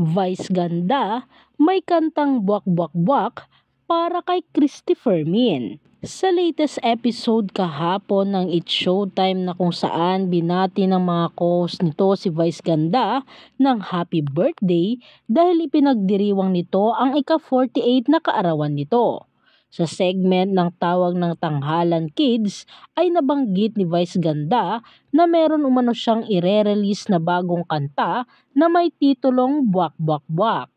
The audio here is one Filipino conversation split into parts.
Vice Ganda, may kantang Buwak-Buwak-Buwak para kay Christopher Fermin. Sa latest episode kahapon ng It's Showtime na kung saan binati ng mga host nito si Vice Ganda ng Happy Birthday dahil ipinagdiriwang nito ang ika-48 na kaarawan nito. Sa segment ng Tawag ng Tanghalan Kids ay nabanggit ni Vice Ganda na meron umano siyang ire-release na bagong kanta na may titulong Buak Buak Buak.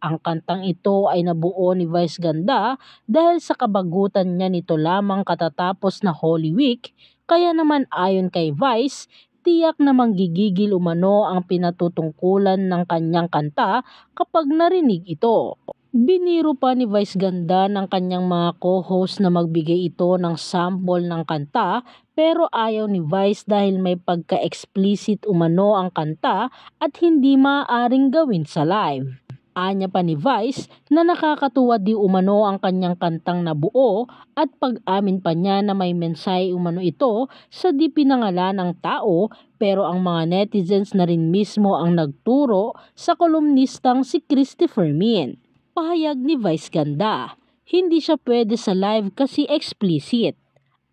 Ang kantang ito ay nabuo ni Vice Ganda dahil sa kabagutan niya nito lamang katatapos na Holy Week kaya naman ayon kay Vice, tiyak na manggigigil umano ang pinatutungkulan ng kanyang kanta kapag narinig ito. Biniro pa ni Vice Ganda ng kanyang mga co-host na magbigay ito ng sample ng kanta pero ayaw ni Vice dahil may pagka-explicit umano ang kanta at hindi maaaring gawin sa live. Anya pa ni Vice na nakakatuwa di umano ang kanyang kantang nabuo at pag-amin pa niya na may mensahe umano ito sa di pinangalan ng tao pero ang mga netizens na rin mismo ang nagturo sa kolumnistang si Christopher Min. Pahayag ni Vice Ganda, hindi siya pwede sa live kasi explicit.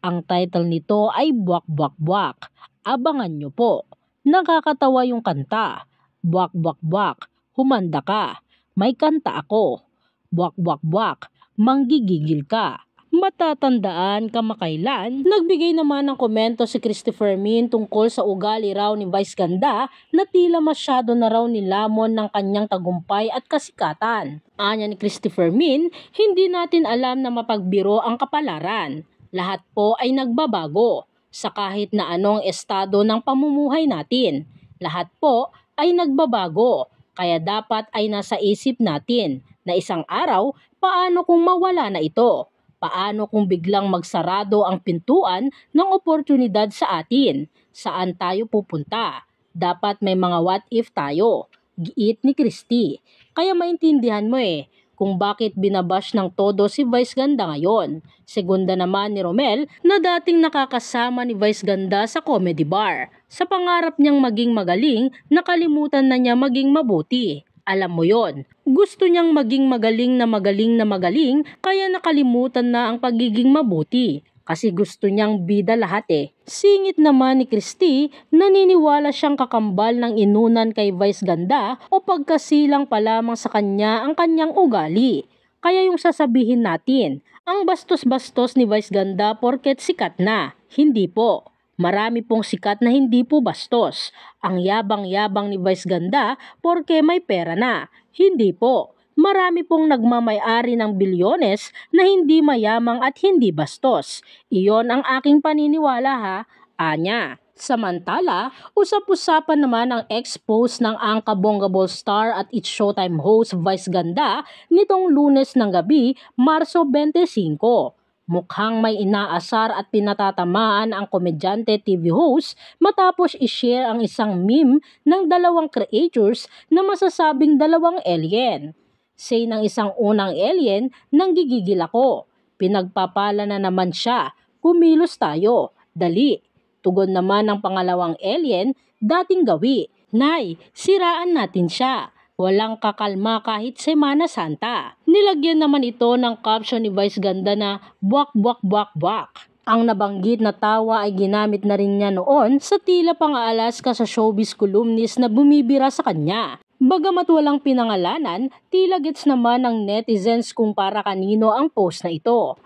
Ang title nito ay Buak Buak Buak. Abangan nyo po. Nakakatawa yung kanta. Buak Buak Buak, Humanda ka. May kanta ako. Buak Buak Buak, Manggigigil ka matatandaan kamakailan. Nagbigay naman ng komento si Christopher Min tungkol sa ugali raw ni Vice Ganda na tila masyado na raw nilamon ng kanyang tagumpay at kasikatan. Anya ni Christopher Min, hindi natin alam na mapagbiro ang kapalaran. Lahat po ay nagbabago sa kahit na anong estado ng pamumuhay natin. Lahat po ay nagbabago, kaya dapat ay nasa isip natin na isang araw paano kung mawala na ito. Paano kung biglang magsarado ang pintuan ng oportunidad sa atin? Saan tayo pupunta? Dapat may mga what if tayo. Giit ni Christie. Kaya maintindihan mo eh kung bakit binabash ng todo si Vice Ganda ngayon. Segunda naman ni Romel na dating nakakasama ni Vice Ganda sa comedy bar. Sa pangarap niyang maging magaling, nakalimutan na niya maging mabuti alam mo yon. Gusto niyang maging magaling na magaling na magaling kaya nakalimutan na ang pagiging mabuti kasi gusto niyang bida lahat eh. Singit naman ni Christy, naniniwala siyang kakambal ng inunan kay Vice Ganda o pagkasilang pa lamang sa kanya ang kanyang ugali. Kaya yung sasabihin natin, ang bastos-bastos ni Vice Ganda porket sikat na. Hindi po. Marami pong sikat na hindi po bastos. Ang yabang-yabang ni Vice Ganda porke may pera na. Hindi po marami pong nagmamayari ng bilyones na hindi mayamang at hindi bastos. Iyon ang aking paniniwala ha, Anya. Samantala, usap-usapan naman ang ex-post ng Angka Bongable star at It's Showtime host Vice Ganda nitong lunes ng gabi, Marso 25. Mukhang may inaasar at pinatatamaan ang komedyante TV host matapos ishare ang isang meme ng dalawang creators na masasabing dalawang alien. Say ng isang unang alien, nang gigigil ako. Pinagpapala na naman siya. Kumilos tayo. Dali. Tugon naman ng pangalawang alien, dating gawi. Nay, siraan natin siya. Walang kakalma kahit Semana Santa. Nilagyan naman ito ng caption ni Vice Ganda na buwak buwak buwak buwak. Ang nabanggit na tawa ay ginamit na rin niya noon sa tila pang-aalas ka sa showbiz columnist na bumibira sa kanya. Bagamat walang pinangalanan, tila gets naman ng netizens kung para kanino ang post na ito.